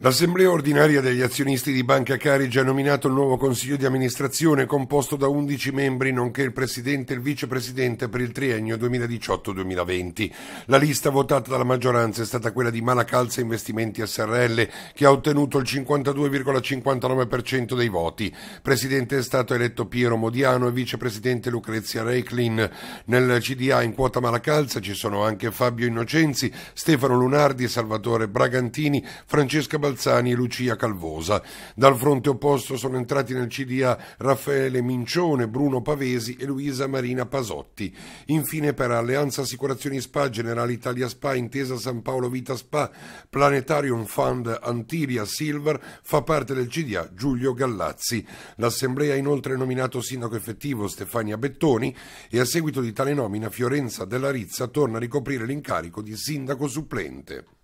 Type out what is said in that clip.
L'assemblea ordinaria degli azionisti di Banca Carige ha nominato il nuovo consiglio di amministrazione composto da 11 membri nonché il presidente e il vicepresidente per il triennio 2018-2020. La lista votata dalla maggioranza è stata quella di Malacalza Investimenti SRL che ha ottenuto il 52,59% dei voti. Presidente è stato eletto Piero Modiano e vicepresidente Lucrezia Reiklin. Nel CDA in quota Malacalza ci sono anche Fabio Innocenzi, Stefano Lunardi, Salvatore Bragantini, Francesca Balzani e Lucia Calvosa. Dal fronte opposto sono entrati nel CDA Raffaele Mincione, Bruno Pavesi e Luisa Marina Pasotti. Infine per Alleanza Assicurazioni Spa, Generale Italia Spa, Intesa San Paolo Vita Spa, Planetarium Fund Antiria Silver fa parte del CDA Giulio Gallazzi. L'Assemblea ha inoltre nominato sindaco effettivo Stefania Bettoni e a seguito di tale nomina Fiorenza Della Rizza torna a ricoprire l'incarico di sindaco supplente.